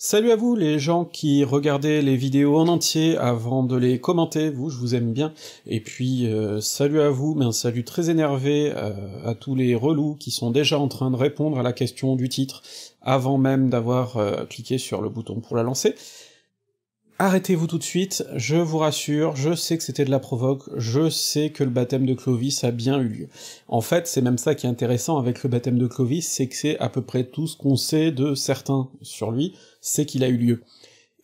Salut à vous les gens qui regardaient les vidéos en entier avant de les commenter, vous, je vous aime bien, et puis euh, salut à vous, mais un salut très énervé euh, à tous les relous qui sont déjà en train de répondre à la question du titre avant même d'avoir euh, cliqué sur le bouton pour la lancer. Arrêtez-vous tout de suite, je vous rassure, je sais que c'était de la provoque, je sais que le baptême de Clovis a bien eu lieu. En fait, c'est même ça qui est intéressant avec le baptême de Clovis, c'est que c'est à peu près tout ce qu'on sait de certains sur lui, c'est qu'il a eu lieu.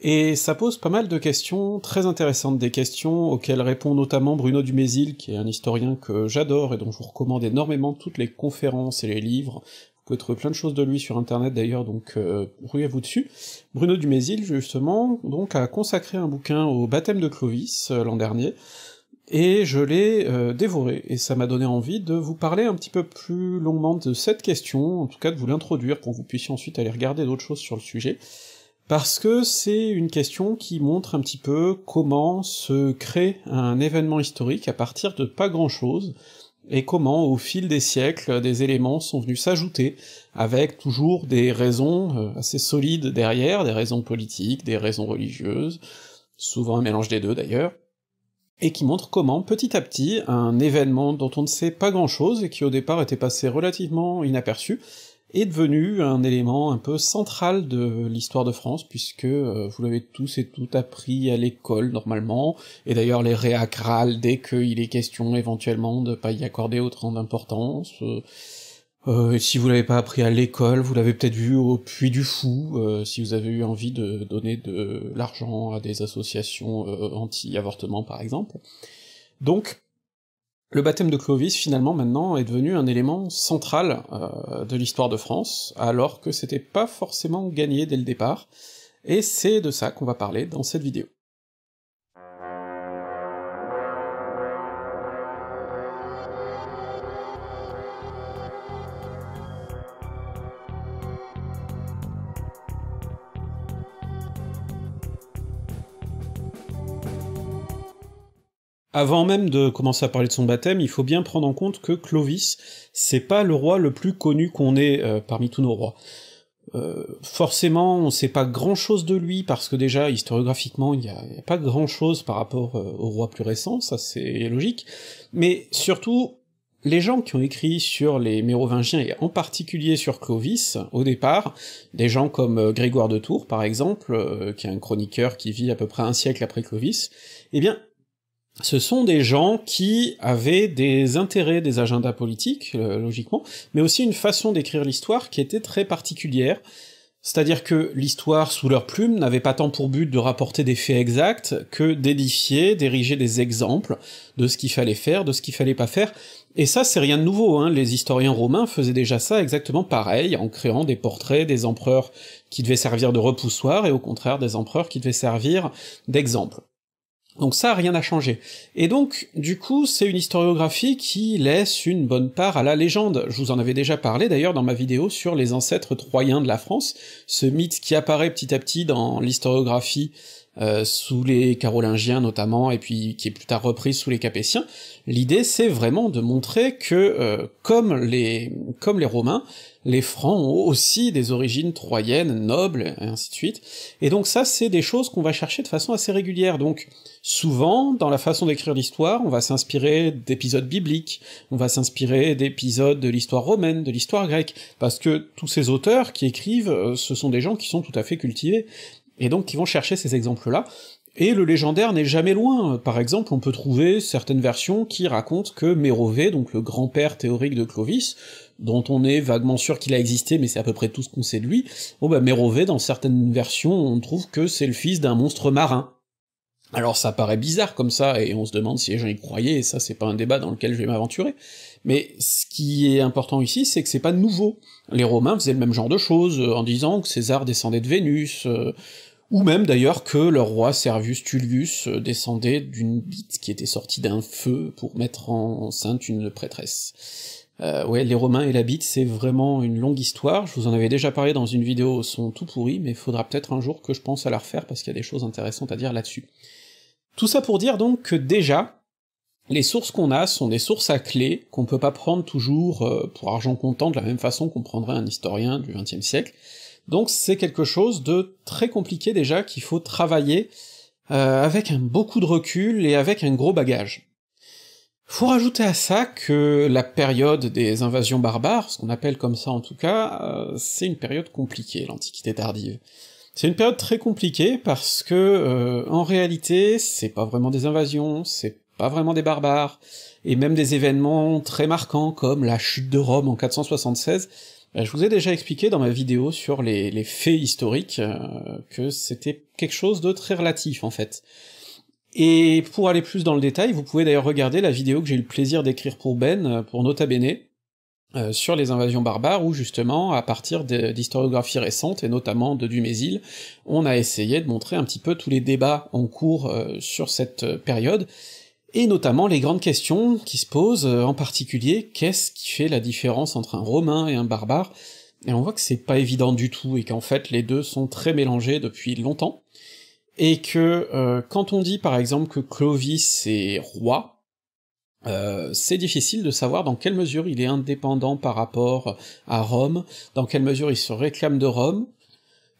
Et ça pose pas mal de questions très intéressantes, des questions auxquelles répond notamment Bruno Dumézil, qui est un historien que j'adore et dont je vous recommande énormément toutes les conférences et les livres, pouvez trouver plein de choses de lui sur internet d'ailleurs, donc euh, vous dessus. Bruno Dumézil, justement, donc a consacré un bouquin au baptême de Clovis euh, l'an dernier, et je l'ai euh, dévoré, et ça m'a donné envie de vous parler un petit peu plus longuement de cette question, en tout cas de vous l'introduire pour que vous puissiez ensuite aller regarder d'autres choses sur le sujet, parce que c'est une question qui montre un petit peu comment se crée un événement historique à partir de pas grand-chose, et comment, au fil des siècles, des éléments sont venus s'ajouter, avec toujours des raisons euh, assez solides derrière, des raisons politiques, des raisons religieuses, souvent un mélange des deux d'ailleurs, et qui montre comment, petit à petit, un événement dont on ne sait pas grand-chose, et qui au départ était passé relativement inaperçu, est devenu un élément un peu central de l'histoire de France, puisque euh, vous l'avez tous et toutes appris à l'école normalement, et d'ailleurs les réacrales dès qu'il est question éventuellement de pas y accorder autant d'importance. Euh, euh, si vous l'avez pas appris à l'école, vous l'avez peut-être vu au puits du Fou, si vous avez eu envie de donner de l'argent à des associations anti-avortement par exemple. Donc le baptême de Clovis, finalement, maintenant, est devenu un élément central euh, de l'histoire de France, alors que c'était pas forcément gagné dès le départ, et c'est de ça qu'on va parler dans cette vidéo. Avant même de commencer à parler de son baptême, il faut bien prendre en compte que Clovis, c'est pas le roi le plus connu qu'on ait euh, parmi tous nos rois. Euh, forcément, on sait pas grand-chose de lui, parce que déjà, historiographiquement, il n'y a, pas grand-chose par rapport aux euh, au roi plus récent, ça c'est logique, mais surtout, les gens qui ont écrit sur les Mérovingiens, et en particulier sur Clovis, au départ, des gens comme Grégoire de Tours, par exemple, qui est un chroniqueur qui vit à peu près un siècle après Clovis, eh bien, ce sont des gens qui avaient des intérêts, des agendas politiques, euh, logiquement, mais aussi une façon d'écrire l'histoire qui était très particulière. C'est-à-dire que l'histoire sous leur plume n'avait pas tant pour but de rapporter des faits exacts que d'édifier, d'ériger des exemples de ce qu'il fallait faire, de ce qu'il fallait pas faire. Et ça, c'est rien de nouveau, hein. les historiens romains faisaient déjà ça exactement pareil, en créant des portraits des empereurs qui devaient servir de repoussoir, et au contraire des empereurs qui devaient servir d'exemple. Donc ça, rien n'a changé. Et donc, du coup, c'est une historiographie qui laisse une bonne part à la légende. Je vous en avais déjà parlé d'ailleurs dans ma vidéo sur les ancêtres troyens de la France, ce mythe qui apparaît petit à petit dans l'historiographie euh, sous les Carolingiens notamment, et puis qui est plus tard reprise sous les Capétiens. L'idée, c'est vraiment de montrer que, euh, comme les comme les Romains, les Francs ont aussi des origines troyennes, nobles, et ainsi de suite. Et donc ça, c'est des choses qu'on va chercher de façon assez régulière. Donc souvent, dans la façon d'écrire l'histoire, on va s'inspirer d'épisodes bibliques, on va s'inspirer d'épisodes de l'histoire romaine, de l'histoire grecque, parce que tous ces auteurs qui écrivent, euh, ce sont des gens qui sont tout à fait cultivés et donc ils vont chercher ces exemples-là, et le légendaire n'est jamais loin. Par exemple, on peut trouver certaines versions qui racontent que Mérové, donc le grand-père théorique de Clovis, dont on est vaguement sûr qu'il a existé, mais c'est à peu près tout ce qu'on sait de lui, bon bah Mérové, dans certaines versions, on trouve que c'est le fils d'un monstre marin, alors ça paraît bizarre comme ça, et on se demande si les gens y croyaient, et ça c'est pas un débat dans lequel je vais m'aventurer, mais ce qui est important ici, c'est que c'est pas nouveau. Les Romains faisaient le même genre de choses, euh, en disant que César descendait de Vénus, euh, ou même d'ailleurs que leur roi Servius Tullius euh, descendait d'une bite qui était sortie d'un feu pour mettre enceinte une prêtresse. ouais, les Romains et la bite, c'est vraiment une longue histoire, je vous en avais déjà parlé dans une vidéo au son tout pourri, mais faudra peut-être un jour que je pense à la refaire, parce qu'il y a des choses intéressantes à dire là-dessus. Tout ça pour dire donc que déjà, les sources qu'on a sont des sources à clé qu'on peut pas prendre toujours euh, pour argent comptant de la même façon qu'on prendrait un historien du XXe siècle, donc c'est quelque chose de très compliqué déjà qu'il faut travailler euh, avec un beaucoup de recul et avec un gros bagage. Faut rajouter à ça que la période des invasions barbares, ce qu'on appelle comme ça en tout cas, euh, c'est une période compliquée, l'Antiquité tardive. C'est une période très compliquée parce que euh, en réalité, c'est pas vraiment des invasions, c'est pas vraiment des barbares, et même des événements très marquants comme la chute de Rome en 476. Bah, je vous ai déjà expliqué dans ma vidéo sur les, faits historiques euh, que c'était quelque chose de très relatif en fait. Et pour aller plus dans le détail, vous pouvez d'ailleurs regarder la vidéo que j'ai eu le plaisir d'écrire pour Ben, euh, pour Nota Bene, euh, sur les invasions barbares, où justement, à partir d'historiographies récentes, et notamment de Dumézil, on a essayé de montrer un petit peu tous les débats en cours euh, sur cette euh, période, et notamment les grandes questions qui se posent, en particulier qu'est-ce qui fait la différence entre un Romain et un barbare, et on voit que c'est pas évident du tout, et qu'en fait les deux sont très mélangés depuis longtemps, et que quand on dit par exemple que Clovis est roi, euh, c'est difficile de savoir dans quelle mesure il est indépendant par rapport à Rome, dans quelle mesure il se réclame de Rome,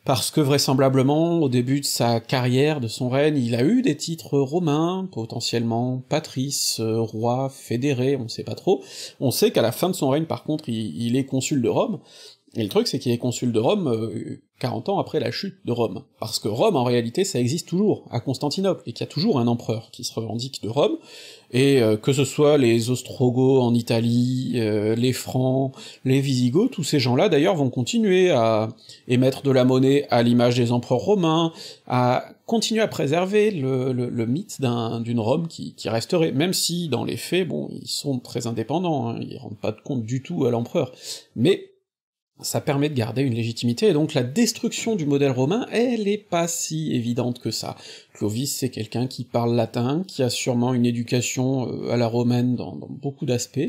parce que vraisemblablement, au début de sa carrière, de son règne, il a eu des titres romains, potentiellement patrice, euh, roi, fédéré, on sait pas trop. On sait qu'à la fin de son règne, par contre, il est consul de Rome, et le truc, c'est qu'il est consul de Rome 40 euh, ans après la chute de Rome. Parce que Rome, en réalité, ça existe toujours, à Constantinople, et qu'il y a toujours un empereur qui se revendique de Rome, et euh, que ce soit les Ostrogoths en Italie, euh, les Francs, les Visigoths, tous ces gens-là, d'ailleurs, vont continuer à émettre de la monnaie à l'image des empereurs romains, à continuer à préserver le, mythe d'une Rome qui, resterait, même si, dans les faits, bon, ils sont très indépendants, hein, ils rendent pas de compte du tout à l'empereur, mais ça permet de garder une légitimité, et donc la destruction du modèle romain, elle est pas si évidente que ça. Clovis, c'est quelqu'un qui parle latin, qui a sûrement une éducation euh, à la romaine dans, beaucoup d'aspects.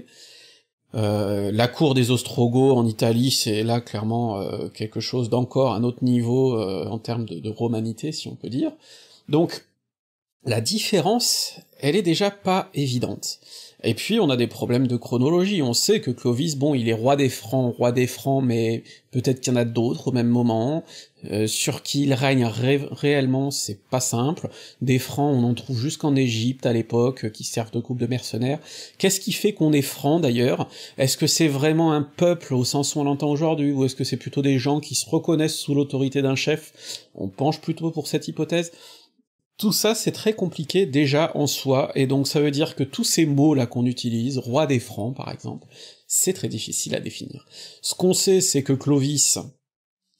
Euh, la cour des Ostrogoths en Italie, c'est là clairement euh, quelque chose d'encore un autre niveau euh, en termes de romanité, si on peut dire. Donc, la différence, elle est déjà pas évidente. Et puis on a des problèmes de chronologie, on sait que Clovis, bon, il est roi des Francs, roi des Francs, mais peut-être qu'il y en a d'autres au même moment, euh, sur qui il règne réellement, c'est pas simple, des Francs, on en trouve jusqu'en Égypte à l'époque, euh, qui servent de groupe de mercenaires, qu'est-ce qui fait qu'on est Francs d'ailleurs Est-ce que c'est vraiment un peuple au sens où on l'entend aujourd'hui, ou est-ce que c'est plutôt des gens qui se reconnaissent sous l'autorité d'un chef On penche plutôt pour cette hypothèse tout ça, c'est très compliqué déjà en soi, et donc ça veut dire que tous ces mots-là qu'on utilise, roi des Francs par exemple, c'est très difficile à définir. Ce qu'on sait, c'est que Clovis,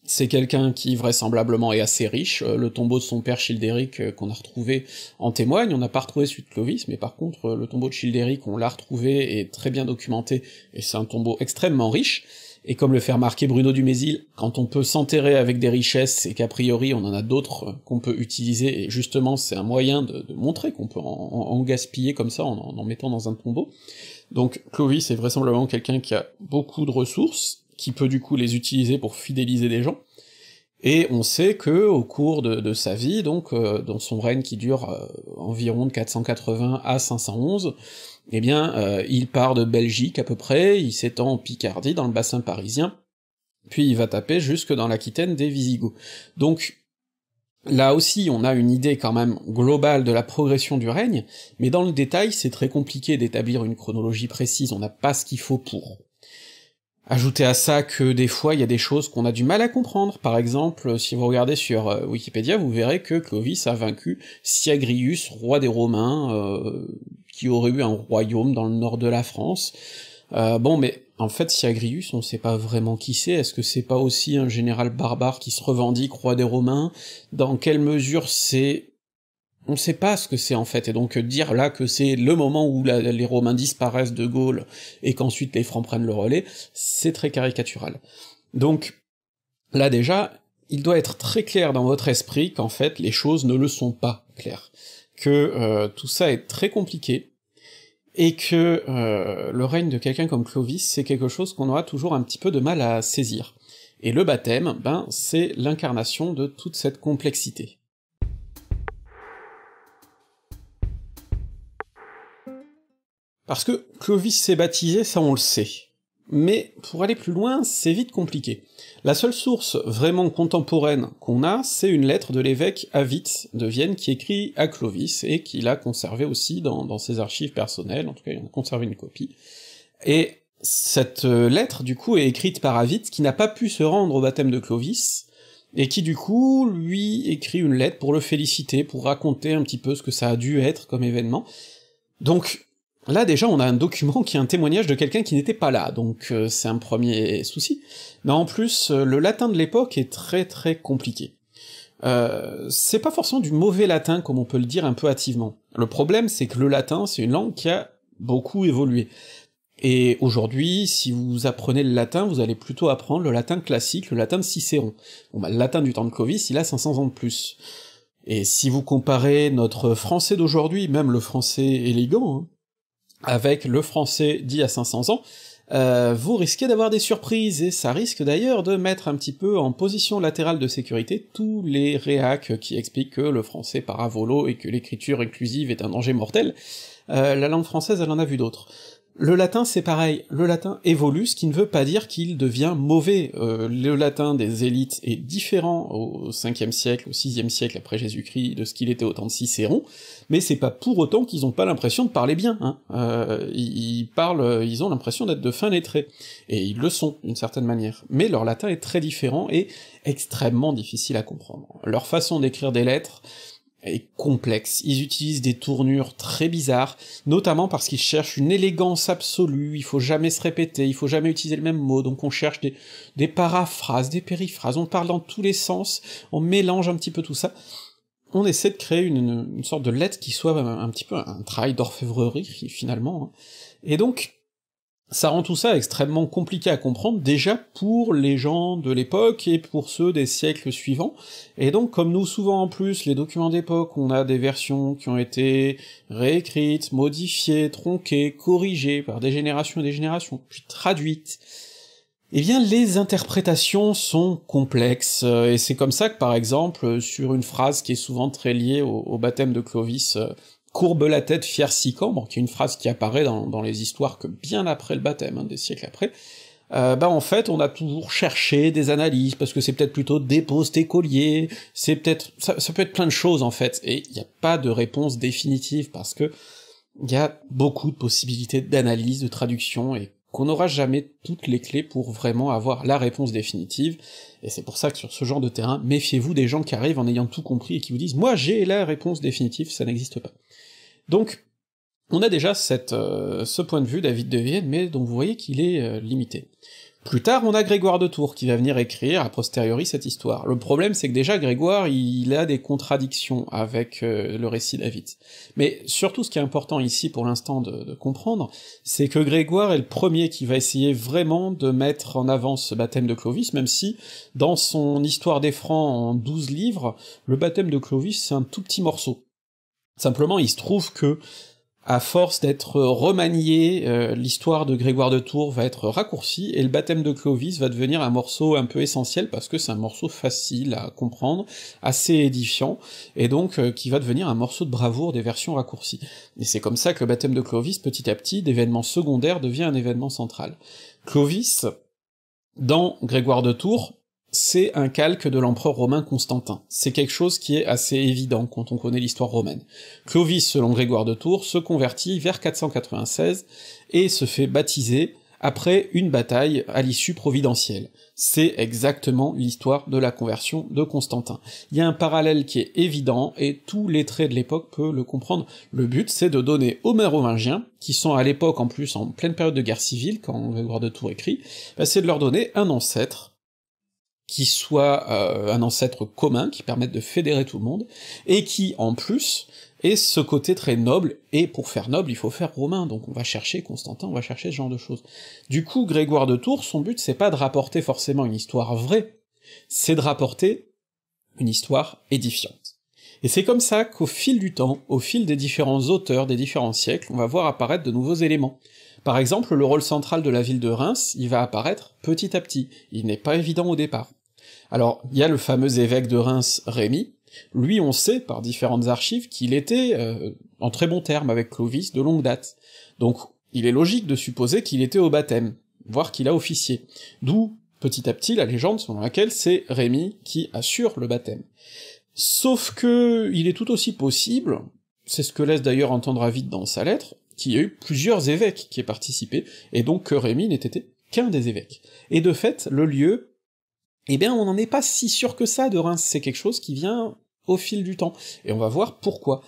c'est quelqu'un qui vraisemblablement est assez riche, euh, le tombeau de son père Childéric euh, qu'on a retrouvé en témoigne, on n'a pas retrouvé celui de Clovis, mais par contre euh, le tombeau de Childéric on l'a retrouvé est très bien documenté, et c'est un tombeau extrêmement riche, et comme le fait remarquer Bruno Dumézil, quand on peut s'enterrer avec des richesses et qu'a priori on en a d'autres euh, qu'on peut utiliser, et justement c'est un moyen de, montrer qu'on peut en, gaspiller comme ça en, en mettant dans un tombeau. Donc Clovis est vraisemblablement quelqu'un qui a beaucoup de ressources, qui peut du coup les utiliser pour fidéliser des gens, et on sait que au cours de, sa vie, donc euh, dans son règne qui dure euh, environ de 480 à 511, eh bien, euh, il part de Belgique à peu près, il s'étend en Picardie, dans le bassin parisien, puis il va taper jusque dans l'Aquitaine des Visigoths. Donc, Là aussi, on a une idée quand même globale de la progression du règne, mais dans le détail, c'est très compliqué d'établir une chronologie précise, on n'a pas ce qu'il faut pour. Ajoutez à ça que des fois il y a des choses qu'on a du mal à comprendre, par exemple, si vous regardez sur euh, Wikipédia, vous verrez que Clovis a vaincu Siagrius, roi des Romains, euh, qui aurait eu un royaume dans le nord de la France. Euh, bon, mais en fait, Siagrius, on sait pas vraiment qui c'est, est-ce que c'est pas aussi un général barbare qui se revendique roi des Romains Dans quelle mesure c'est on ne sait pas ce que c'est en fait, et donc euh, dire là que c'est le moment où les Romains disparaissent de Gaulle et qu'ensuite les Francs prennent le relais, c'est très caricatural. Donc là déjà, il doit être très clair dans votre esprit qu'en fait les choses ne le sont pas claires, que euh, tout ça est très compliqué, et que euh, le règne de quelqu'un comme Clovis, c'est quelque chose qu'on aura toujours un petit peu de mal à saisir. Et le baptême, ben, c'est l'incarnation de toute cette complexité. Parce que Clovis s'est baptisé, ça on le sait. Mais pour aller plus loin, c'est vite compliqué. La seule source vraiment contemporaine qu'on a, c'est une lettre de l'évêque Avit de Vienne qui écrit à Clovis, et qu'il a conservé aussi dans, dans, ses archives personnelles, en tout cas il en a conservé une copie. Et cette euh, lettre, du coup, est écrite par Avit, qui n'a pas pu se rendre au baptême de Clovis, et qui du coup lui écrit une lettre pour le féliciter, pour raconter un petit peu ce que ça a dû être comme événement. Donc Là déjà on a un document qui est un témoignage de quelqu'un qui n'était pas là, donc euh, c'est un premier souci. Mais en plus, euh, le latin de l'époque est très très compliqué. Euh, c'est pas forcément du mauvais latin comme on peut le dire un peu hâtivement. Le problème c'est que le latin c'est une langue qui a beaucoup évolué. Et aujourd'hui, si vous apprenez le latin, vous allez plutôt apprendre le latin classique, le latin de Cicéron. Bon bah le latin du temps de covis il a 500 ans de plus. Et si vous comparez notre français d'aujourd'hui, même le français élégant, hein, avec le français dit à 500 ans, euh, vous risquez d'avoir des surprises, et ça risque d'ailleurs de mettre un petit peu en position latérale de sécurité tous les réacs qui expliquent que le français paravolo et que l'écriture inclusive est un danger mortel, euh, la langue française elle en a vu d'autres. Le latin, c'est pareil. Le latin évolue, ce qui ne veut pas dire qu'il devient mauvais. Euh, le latin des élites est différent au 5e siècle, au 6e siècle après Jésus-Christ, de ce qu'il était au temps de Cicéron, mais c'est pas pour autant qu'ils ont pas l'impression de parler bien, hein. Euh, ils parlent, euh, ils ont l'impression d'être de fin lettrés. Et ils le sont, d'une certaine manière. Mais leur latin est très différent et extrêmement difficile à comprendre. Leur façon d'écrire des lettres, complexe. Ils utilisent des tournures très bizarres, notamment parce qu'ils cherchent une élégance absolue, il faut jamais se répéter, il faut jamais utiliser le même mot, donc on cherche des, paraphrases, des périphrases, on parle dans tous les sens, on mélange un petit peu tout ça. On essaie de créer une, sorte de lettre qui soit un, petit peu un travail d'orfèvrerie, finalement. Hein. Et donc, ça rend tout ça extrêmement compliqué à comprendre, déjà pour les gens de l'époque et pour ceux des siècles suivants, et donc comme nous souvent en plus, les documents d'époque, on a des versions qui ont été réécrites, modifiées, tronquées, corrigées par des générations et des générations, puis traduites, eh bien les interprétations sont complexes, et c'est comme ça que par exemple, sur une phrase qui est souvent très liée au, au baptême de Clovis, euh, courbe la tête, fier sicambre, qui est une phrase qui apparaît dans, les histoires que bien après le baptême, hein, des siècles après, euh, bah en fait on a toujours cherché des analyses, parce que c'est peut-être plutôt des postes c'est peut-être... Ça, peut être plein de choses en fait, et il n'y a pas de réponse définitive, parce que il y a beaucoup de possibilités d'analyse, de traduction, et qu'on n'aura jamais toutes les clés pour vraiment avoir la réponse définitive, et c'est pour ça que sur ce genre de terrain, méfiez-vous des gens qui arrivent en ayant tout compris et qui vous disent « moi j'ai la réponse définitive, ça n'existe pas ». Donc, on a déjà cette, euh, ce point de vue, David de Vienne, mais dont vous voyez qu'il est euh, limité. Plus tard, on a Grégoire de Tours qui va venir écrire a posteriori cette histoire. Le problème, c'est que déjà Grégoire, il a des contradictions avec euh, le récit David. Mais surtout, ce qui est important ici pour l'instant de, de, comprendre, c'est que Grégoire est le premier qui va essayer vraiment de mettre en avant ce baptême de Clovis, même si dans son Histoire des Francs en 12 livres, le baptême de Clovis, c'est un tout petit morceau. Simplement, il se trouve que à force d'être remanié, euh, l'histoire de Grégoire de Tours va être raccourcie, et le baptême de Clovis va devenir un morceau un peu essentiel, parce que c'est un morceau facile à comprendre, assez édifiant, et donc euh, qui va devenir un morceau de bravoure des versions raccourcies. Et c'est comme ça que le baptême de Clovis, petit à petit, d'événement secondaire, devient un événement central. Clovis, dans Grégoire de Tours, c'est un calque de l'empereur romain Constantin. C'est quelque chose qui est assez évident quand on connaît l'histoire romaine. Clovis, selon Grégoire de Tours, se convertit vers 496 et se fait baptiser après une bataille à l'issue providentielle. C'est exactement l'histoire de la conversion de Constantin. Il y a un parallèle qui est évident, et tous les traits de l'époque peuvent le comprendre. Le but, c'est de donner aux Mérovingiens, qui sont à l'époque en plus en pleine période de guerre civile, quand Grégoire de Tours écrit, bah, c'est de leur donner un ancêtre qui soit euh, un ancêtre commun, qui permette de fédérer tout le monde, et qui, en plus, ait ce côté très noble, et pour faire noble, il faut faire romain, donc on va chercher Constantin, on va chercher ce genre de choses. Du coup, Grégoire de Tours, son but, c'est pas de rapporter forcément une histoire vraie, c'est de rapporter une histoire édifiante. Et c'est comme ça qu'au fil du temps, au fil des différents auteurs des différents siècles, on va voir apparaître de nouveaux éléments. Par exemple, le rôle central de la ville de Reims, il va apparaître petit à petit, il n'est pas évident au départ. Alors, il y a le fameux évêque de Reims, Rémy, lui, on sait, par différentes archives, qu'il était euh, en très bon terme avec Clovis de longue date, donc il est logique de supposer qu'il était au baptême, voire qu'il a officié, d'où, petit à petit, la légende selon laquelle c'est Rémy qui assure le baptême. Sauf que il est tout aussi possible, c'est ce que laisse d'ailleurs entendre vite dans sa lettre, qu'il y a eu plusieurs évêques qui aient participé, et donc que Rémy n'était qu'un des évêques. Et de fait, le lieu eh bien on n'en est pas si sûr que ça de Reims, c'est quelque chose qui vient au fil du temps, et on va voir pourquoi.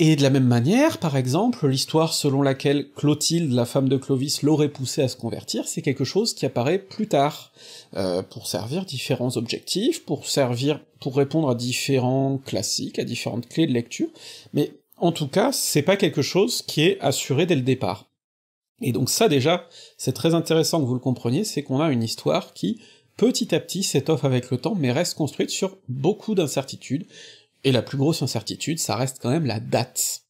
Et de la même manière, par exemple, l'histoire selon laquelle Clotilde, la femme de Clovis, l'aurait poussé à se convertir, c'est quelque chose qui apparaît plus tard, euh, pour servir différents objectifs, pour servir, pour répondre à différents classiques, à différentes clés de lecture, mais en tout cas, c'est pas quelque chose qui est assuré dès le départ. Et donc ça déjà, c'est très intéressant que vous le compreniez, c'est qu'on a une histoire qui, petit à petit s'étoffe avec le temps, mais reste construite sur beaucoup d'incertitudes, et la plus grosse incertitude, ça reste quand même la date.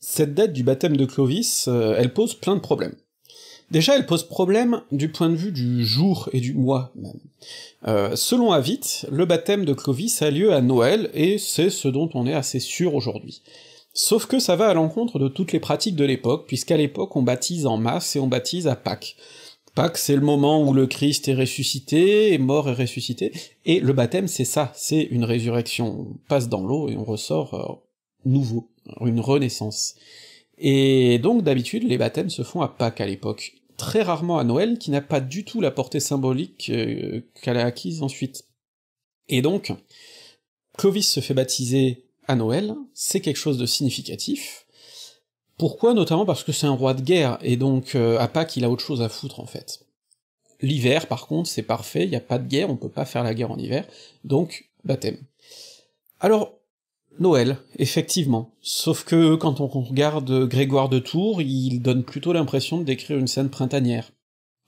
Cette date du baptême de Clovis, euh, elle pose plein de problèmes. Déjà, elle pose problème du point de vue du jour et du mois même. Euh, selon Avit, le baptême de Clovis a lieu à Noël, et c'est ce dont on est assez sûr aujourd'hui. Sauf que ça va à l'encontre de toutes les pratiques de l'époque, puisqu'à l'époque on baptise en masse et on baptise à Pâques. Pâques, c'est le moment où le Christ est ressuscité, mort et ressuscité, et le baptême, c'est ça, c'est une résurrection. On passe dans l'eau et on ressort euh, nouveau, une renaissance. Et donc d'habitude, les baptêmes se font à Pâques à l'époque, très rarement à Noël, qui n'a pas du tout la portée symbolique euh, qu'elle a acquise ensuite. Et donc, Clovis se fait baptiser à Noël, c'est quelque chose de significatif. Pourquoi Notamment parce que c'est un roi de guerre, et donc euh, à Pâques il a autre chose à foutre en fait. L'hiver par contre c'est parfait, il n'y a pas de guerre, on peut pas faire la guerre en hiver, donc baptême. Alors, Noël, effectivement. Sauf que quand on regarde Grégoire de Tours, il donne plutôt l'impression de décrire une scène printanière.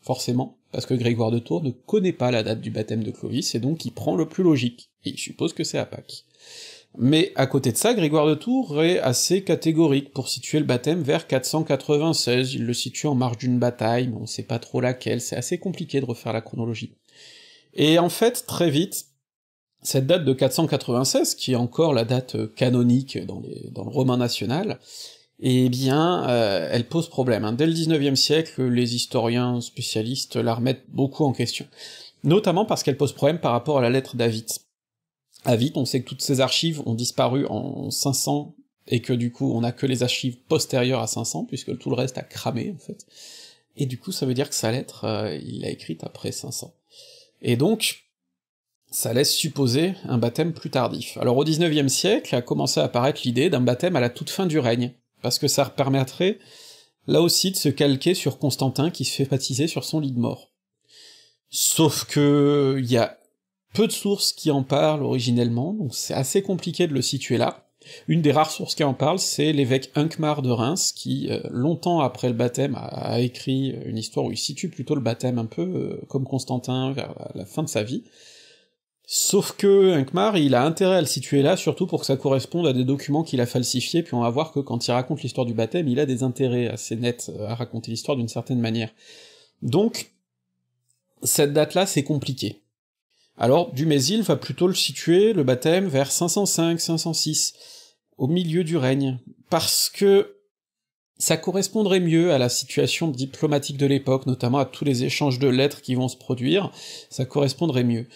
Forcément, parce que Grégoire de Tours ne connaît pas la date du baptême de Clovis, et donc il prend le plus logique, et il suppose que c'est à Pâques. Mais à côté de ça, Grégoire de Tours est assez catégorique pour situer le baptême vers 496, il le situe en marge d'une bataille, mais on sait pas trop laquelle, c'est assez compliqué de refaire la chronologie. Et en fait, très vite, cette date de 496, qui est encore la date euh, canonique dans, le roman national, eh bien, euh, elle pose problème. Hein. Dès le 19e siècle, les historiens spécialistes la remettent beaucoup en question, notamment parce qu'elle pose problème par rapport à la lettre d'Avit à ah, vite. On sait que toutes ces archives ont disparu en 500 et que du coup on a que les archives postérieures à 500 puisque tout le reste a cramé en fait. Et du coup ça veut dire que sa lettre, euh, il l'a écrite après 500. Et donc ça laisse supposer un baptême plus tardif. Alors au XIXe siècle a commencé à apparaître l'idée d'un baptême à la toute fin du règne, parce que ça permettrait là aussi de se calquer sur Constantin qui se fait baptiser sur son lit de mort. Sauf que il y a peu de sources qui en parlent originellement, donc c'est assez compliqué de le situer là. Une des rares sources qui en parle, c'est l'évêque Uncmar de Reims, qui, euh, longtemps après le baptême, a, écrit une histoire où il situe plutôt le baptême un peu euh, comme Constantin vers la, fin de sa vie. Sauf que Uncmar, il a intérêt à le situer là, surtout pour que ça corresponde à des documents qu'il a falsifiés, puis on va voir que quand il raconte l'histoire du baptême, il a des intérêts assez nets euh, à raconter l'histoire d'une certaine manière. Donc, cette date-là, c'est compliqué. Alors Dumézil va plutôt le situer, le baptême, vers 505-506, au milieu du règne, parce que ça correspondrait mieux à la situation diplomatique de l'époque, notamment à tous les échanges de lettres qui vont se produire, ça correspondrait mieux.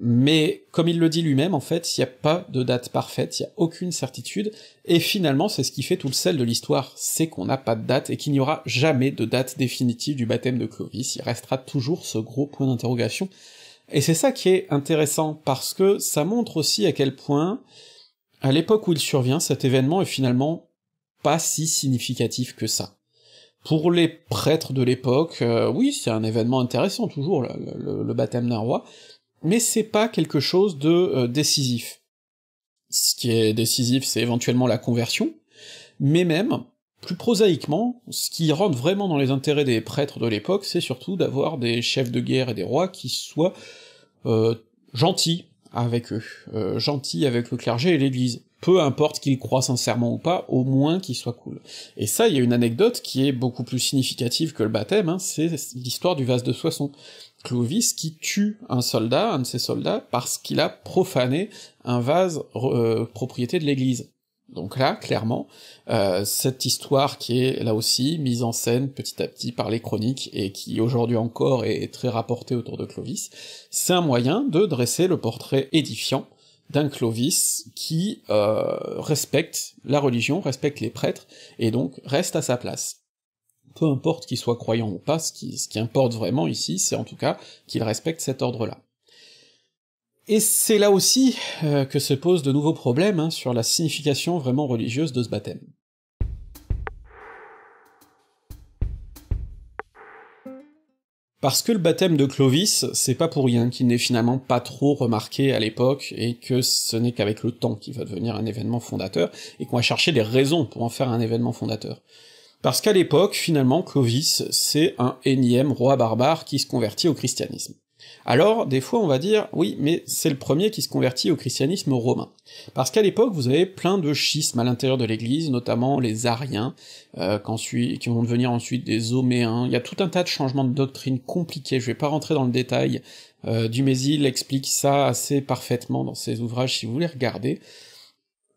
Mais comme il le dit lui-même, en fait, il n'y a pas de date parfaite, il n'y a aucune certitude, et finalement c'est ce qui fait tout le sel de l'histoire, c'est qu'on n'a pas de date et qu'il n'y aura jamais de date définitive du baptême de Clovis, il restera toujours ce gros point d'interrogation, et c'est ça qui est intéressant, parce que ça montre aussi à quel point, à l'époque où il survient, cet événement est finalement pas si significatif que ça. Pour les prêtres de l'époque, euh, oui, c'est un événement intéressant toujours, le, baptême d'un roi, mais c'est pas quelque chose de euh, décisif. Ce qui est décisif, c'est éventuellement la conversion, mais même, plus prosaïquement, ce qui rentre vraiment dans les intérêts des prêtres de l'époque, c'est surtout d'avoir des chefs de guerre et des rois qui soient euh, gentil avec eux, euh, gentil avec le clergé et l'Église peu importe qu'il croient sincèrement ou pas, au moins qu'il soit cool. Et ça, il y a une anecdote qui est beaucoup plus significative que le baptême, hein, c'est l'histoire du vase de Soissons. Clovis qui tue un soldat, un de ses soldats, parce qu'il a profané un vase euh, propriété de l'église. Donc là, clairement, euh, cette histoire qui est là aussi mise en scène petit à petit par les chroniques, et qui aujourd'hui encore est, très rapportée autour de Clovis, c'est un moyen de dresser le portrait édifiant d'un Clovis qui euh, respecte la religion, respecte les prêtres, et donc reste à sa place. Peu importe qu'il soit croyant ou pas, ce qui importe vraiment ici, c'est en tout cas qu'il respecte cet ordre-là. Et c'est là aussi euh, que se posent de nouveaux problèmes hein, sur la signification vraiment religieuse de ce baptême. Parce que le baptême de Clovis, c'est pas pour rien qu'il n'est finalement pas trop remarqué à l'époque, et que ce n'est qu'avec le temps qu'il va devenir un événement fondateur, et qu'on va chercher des raisons pour en faire un événement fondateur. Parce qu'à l'époque, finalement, Clovis, c'est un énième roi barbare qui se convertit au christianisme. Alors, des fois, on va dire, oui, mais c'est le premier qui se convertit au christianisme romain. Parce qu'à l'époque, vous avez plein de schismes à l'intérieur de l'Église, notamment les Ariens, euh, qui vont devenir ensuite des Oméens, il y a tout un tas de changements de doctrine compliqués, je vais pas rentrer dans le détail, euh, Dumézil explique ça assez parfaitement dans ses ouvrages si vous voulez regarder,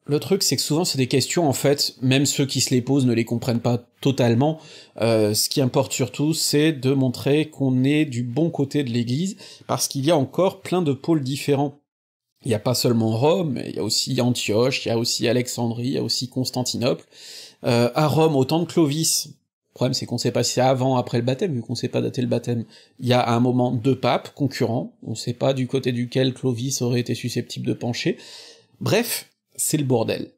le truc, c'est que souvent, c'est des questions, en fait, même ceux qui se les posent ne les comprennent pas totalement. Euh, ce qui importe surtout, c'est de montrer qu'on est du bon côté de l'Église, parce qu'il y a encore plein de pôles différents. Il n'y a pas seulement Rome, il y a aussi Antioche, il y a aussi Alexandrie, il y a aussi Constantinople. Euh, à Rome, au temps de Clovis, le problème c'est qu'on sait pas si c'est avant, après le baptême, vu qu'on sait pas dater le baptême, il y a à un moment deux papes concurrents, on sait pas du côté duquel Clovis aurait été susceptible de pencher. Bref, c'est le bordel.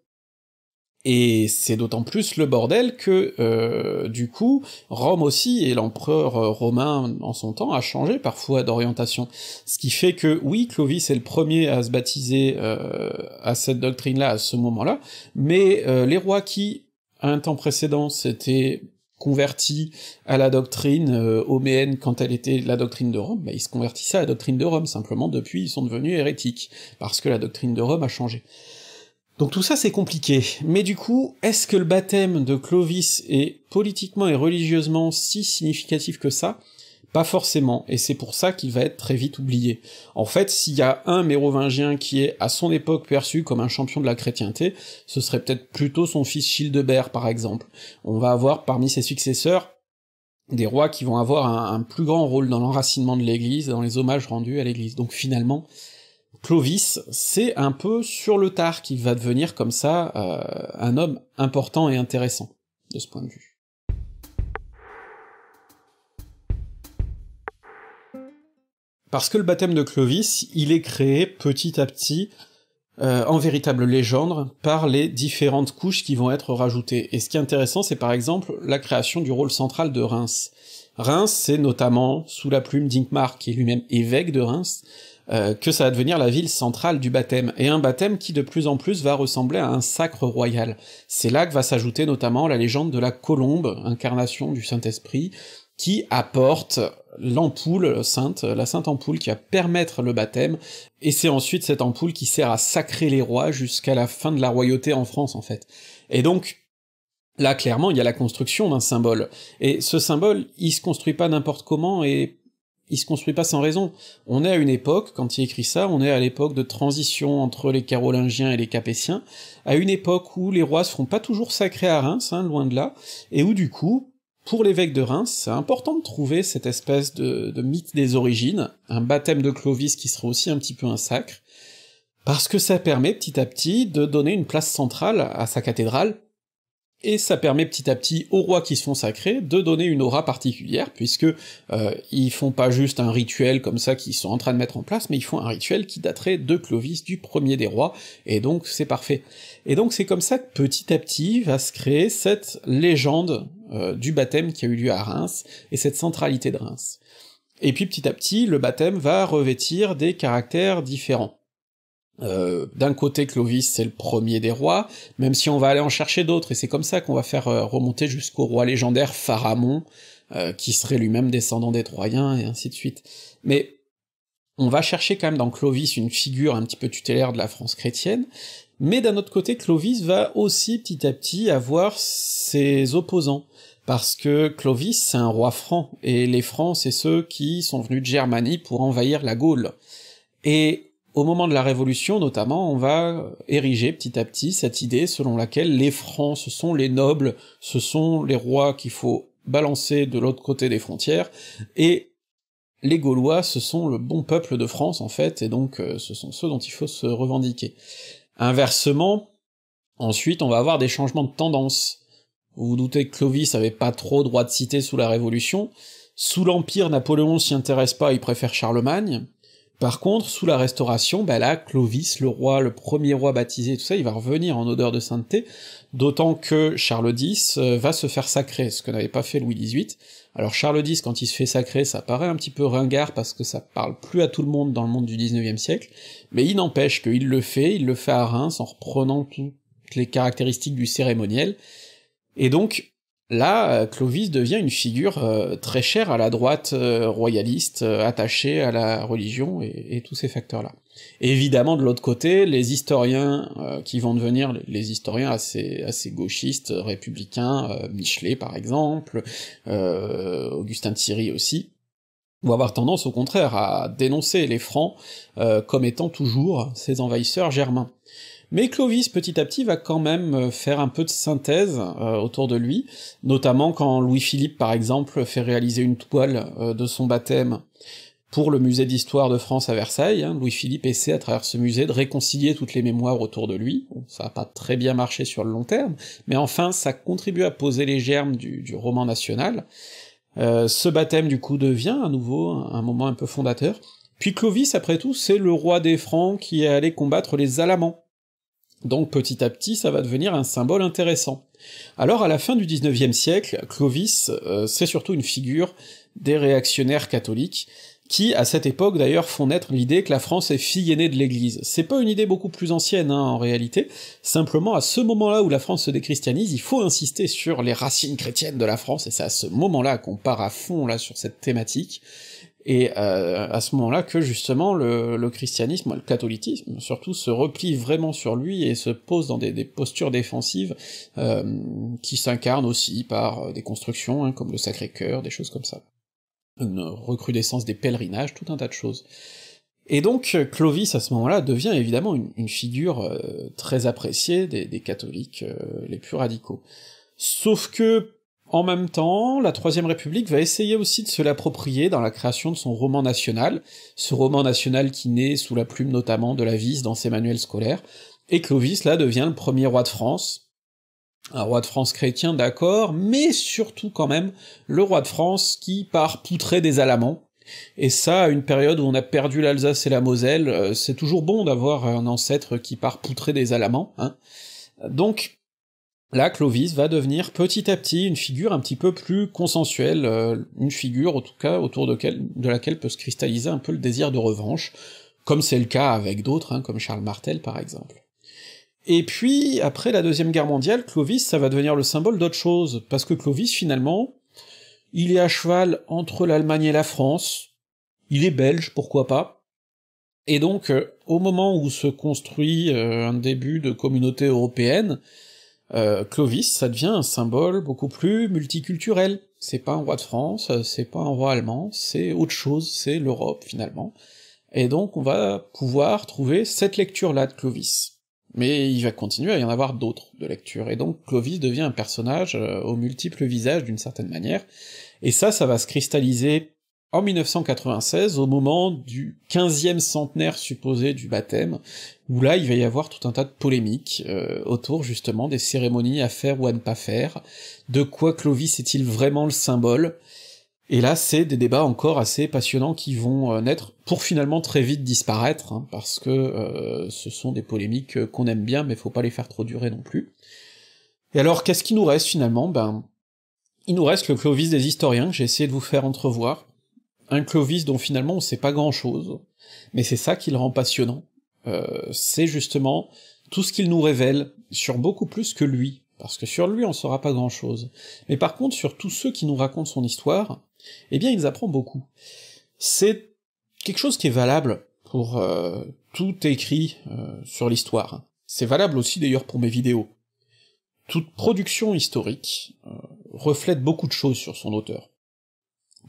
Et c'est d'autant plus le bordel que, euh, du coup, Rome aussi, et l'empereur euh, romain en son temps, a changé parfois d'orientation. Ce qui fait que, oui, Clovis est le premier à se baptiser euh, à cette doctrine-là, à ce moment-là, mais les rois qui, à un temps précédent, s'étaient convertis à la doctrine homéenne quand elle était la doctrine de Rome, ben, ils se convertissaient à la doctrine de Rome, simplement depuis ils sont devenus hérétiques, parce que la doctrine de Rome a changé. Donc tout ça c'est compliqué. Mais du coup, est-ce que le baptême de Clovis est politiquement et religieusement si significatif que ça Pas forcément, et c'est pour ça qu'il va être très vite oublié. En fait, s'il y a un mérovingien qui est à son époque perçu comme un champion de la chrétienté, ce serait peut-être plutôt son fils Childebert par exemple. On va avoir parmi ses successeurs des rois qui vont avoir un, un plus grand rôle dans l'enracinement de l'Église, dans les hommages rendus à l'Église. Donc finalement, Clovis, c'est un peu sur le tard qu'il va devenir comme ça euh, un homme important et intéressant, de ce point de vue. Parce que le baptême de Clovis, il est créé petit à petit euh, en véritable légende par les différentes couches qui vont être rajoutées. Et ce qui est intéressant, c'est par exemple la création du rôle central de Reims. Reims, c'est notamment sous la plume d'Inkmar, qui est lui-même évêque de Reims, euh, que ça va devenir la ville centrale du baptême, et un baptême qui de plus en plus va ressembler à un sacre royal. C'est là que va s'ajouter notamment la légende de la colombe, incarnation du Saint-Esprit, qui apporte l'ampoule sainte, la sainte ampoule qui va permettre le baptême, et c'est ensuite cette ampoule qui sert à sacrer les rois jusqu'à la fin de la royauté en France en fait. Et donc, là clairement, il y a la construction d'un symbole, et ce symbole, il se construit pas n'importe comment, et il se construit pas sans raison. On est à une époque, quand il écrit ça, on est à l'époque de transition entre les Carolingiens et les Capétiens, à une époque où les rois seront pas toujours sacrés à Reims, hein, loin de là, et où du coup, pour l'évêque de Reims, c'est important de trouver cette espèce de, de, mythe des origines, un baptême de Clovis qui serait aussi un petit peu un sacre, parce que ça permet petit à petit de donner une place centrale à sa cathédrale, et ça permet petit à petit aux rois qui se font sacrés de donner une aura particulière, puisque euh, ils font pas juste un rituel comme ça qu'ils sont en train de mettre en place, mais ils font un rituel qui daterait de Clovis, du premier des rois, et donc c'est parfait. Et donc c'est comme ça que petit à petit va se créer cette légende euh, du baptême qui a eu lieu à Reims, et cette centralité de Reims. Et puis petit à petit, le baptême va revêtir des caractères différents. Euh, d'un côté, Clovis, c'est le premier des rois, même si on va aller en chercher d'autres, et c'est comme ça qu'on va faire euh, remonter jusqu'au roi légendaire Pharamon, euh, qui serait lui-même descendant des Troyens, et ainsi de suite. Mais on va chercher quand même dans Clovis une figure un petit peu tutélaire de la France chrétienne, mais d'un autre côté, Clovis va aussi petit à petit avoir ses opposants, parce que Clovis, c'est un roi franc, et les Francs, c'est ceux qui sont venus de Germanie pour envahir la Gaule. Et au moment de la Révolution, notamment, on va ériger petit à petit cette idée selon laquelle les francs, ce sont les nobles, ce sont les rois qu'il faut balancer de l'autre côté des frontières, et les Gaulois, ce sont le bon peuple de France, en fait, et donc euh, ce sont ceux dont il faut se revendiquer. Inversement, ensuite, on va avoir des changements de tendance. Vous vous doutez que Clovis avait pas trop droit de cité sous la Révolution, sous l'Empire, Napoléon s'y intéresse pas, il préfère Charlemagne, par contre, sous la Restauration, bah là, Clovis, le roi, le premier roi baptisé, tout ça, il va revenir en odeur de sainteté, d'autant que Charles X euh, va se faire sacrer, ce que n'avait pas fait Louis XVIII. Alors Charles X, quand il se fait sacrer, ça paraît un petit peu ringard parce que ça parle plus à tout le monde dans le monde du XIXe siècle, mais il n'empêche qu'il le fait, il le fait à Reims en reprenant toutes les caractéristiques du cérémoniel, et donc Là, euh, Clovis devient une figure euh, très chère à la droite euh, royaliste, attachée à la religion et, tous ces facteurs-là. Évidemment, de l'autre côté, les historiens qui vont devenir les historiens assez, assez gauchistes, républicains, Michelet par exemple, Augustin Thierry aussi, vont avoir tendance au contraire à dénoncer les Francs comme étant toujours ces envahisseurs germains. Mais Clovis, petit à petit, va quand même euh, faire un peu de synthèse euh, autour de lui, notamment quand Louis-Philippe, par exemple, fait réaliser une toile euh, de son baptême pour le musée d'histoire de France à Versailles, hein. Louis-Philippe essaie à travers ce musée de réconcilier toutes les mémoires autour de lui, ça n'a pas très bien marché sur le long terme, mais enfin ça contribue à poser les germes du, roman national. ce baptême du coup devient à nouveau un moment un peu fondateur, puis Clovis après tout c'est le roi des Francs qui est allé combattre les Alamans, donc petit à petit, ça va devenir un symbole intéressant. Alors à la fin du XIXe siècle, Clovis, euh, c'est surtout une figure des réactionnaires catholiques, qui, à cette époque d'ailleurs, font naître l'idée que la France est fille aînée de l'Église. C'est pas une idée beaucoup plus ancienne, hein, en réalité, simplement à ce moment-là où la France se déchristianise, il faut insister sur les racines chrétiennes de la France, et c'est à ce moment-là qu'on part à fond là sur cette thématique, et euh, à ce moment-là que justement le, christianisme, le catholicisme surtout, se replie vraiment sur lui et se pose dans des, postures défensives euh, qui s'incarnent aussi par euh, des constructions hein, comme le Sacré-Cœur, des choses comme ça. Une recrudescence des pèlerinages, tout un tas de choses. Et donc Clovis à ce moment-là devient évidemment une, figure très appréciée des, des catholiques les plus radicaux. Sauf que en même temps, la Troisième République va essayer aussi de se l'approprier dans la création de son roman national, ce roman national qui naît sous la plume notamment de la vis dans ses manuels scolaires, et Clovis là devient le premier roi de France, un roi de France chrétien, d'accord, mais surtout quand même le roi de France qui part poutrer des Alamans, et ça, à une période où on a perdu l'Alsace et la Moselle, euh, c'est toujours bon d'avoir un ancêtre qui part poutrer des Alamans, hein. Donc, Là, Clovis va devenir petit à petit une figure un petit peu plus consensuelle, euh, une figure en tout cas autour de, laquelle peut se cristalliser un peu le désir de revanche, comme c'est le cas avec d'autres, hein, comme Charles Martel par exemple. Et puis, après la Deuxième Guerre mondiale, Clovis, ça va devenir le symbole d'autre chose, parce que Clovis, finalement, il est à cheval entre l'Allemagne et la France, il est belge, pourquoi pas, et donc, euh, au moment où se construit euh, un début de communauté européenne, euh, Clovis, ça devient un symbole beaucoup plus multiculturel. C'est pas un roi de France, euh, c'est pas un roi allemand, c'est autre chose, c'est l'Europe finalement. Et donc on va pouvoir trouver cette lecture-là de Clovis. Mais il va continuer à y en avoir d'autres de lecture, et donc Clovis devient un personnage euh, aux multiples visages d'une certaine manière, et ça, ça va se cristalliser en 1996, au moment du 15e centenaire supposé du baptême, où là il va y avoir tout un tas de polémiques euh, autour justement des cérémonies à faire ou à ne pas faire, de quoi Clovis est-il vraiment le symbole, et là c'est des débats encore assez passionnants qui vont euh, naître pour finalement très vite disparaître, hein, parce que euh, ce sont des polémiques qu'on aime bien, mais faut pas les faire trop durer non plus. Et alors qu'est-ce qui nous reste finalement Ben il nous reste le Clovis des historiens que j'ai essayé de vous faire entrevoir, un Clovis dont finalement on sait pas grand-chose, mais c'est ça qui le rend passionnant. Euh, c'est justement tout ce qu'il nous révèle sur beaucoup plus que lui, parce que sur lui on saura pas grand-chose. Mais par contre, sur tous ceux qui nous racontent son histoire, eh bien, ils apprend beaucoup. C'est quelque chose qui est valable pour euh, tout écrit euh, sur l'histoire. C'est valable aussi d'ailleurs pour mes vidéos. Toute production historique reflète beaucoup de choses sur son auteur.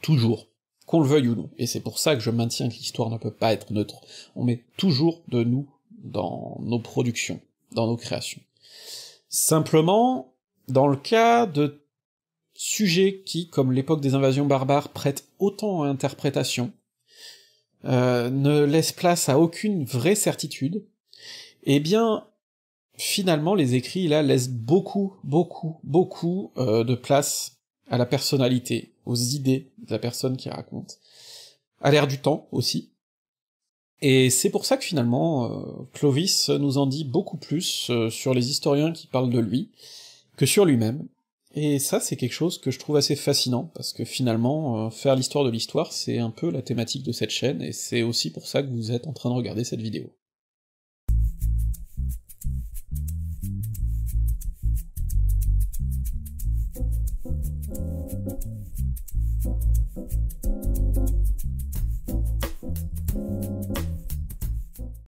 Toujours qu'on le veuille ou non, et c'est pour ça que je maintiens que l'histoire ne peut pas être neutre, on met toujours de nous dans nos productions, dans nos créations. Simplement, dans le cas de sujets qui, comme l'époque des invasions barbares, prêtent autant à interprétation, euh, ne laissent place à aucune vraie certitude, eh bien, finalement, les écrits, là, laissent beaucoup, beaucoup, beaucoup euh, de place à la personnalité, aux idées de la personne qui raconte, à l'ère du temps aussi. Et c'est pour ça que finalement, euh, Clovis nous en dit beaucoup plus euh, sur les historiens qui parlent de lui que sur lui-même. Et ça, c'est quelque chose que je trouve assez fascinant, parce que finalement, euh, faire l'histoire de l'histoire, c'est un peu la thématique de cette chaîne, et c'est aussi pour ça que vous êtes en train de regarder cette vidéo.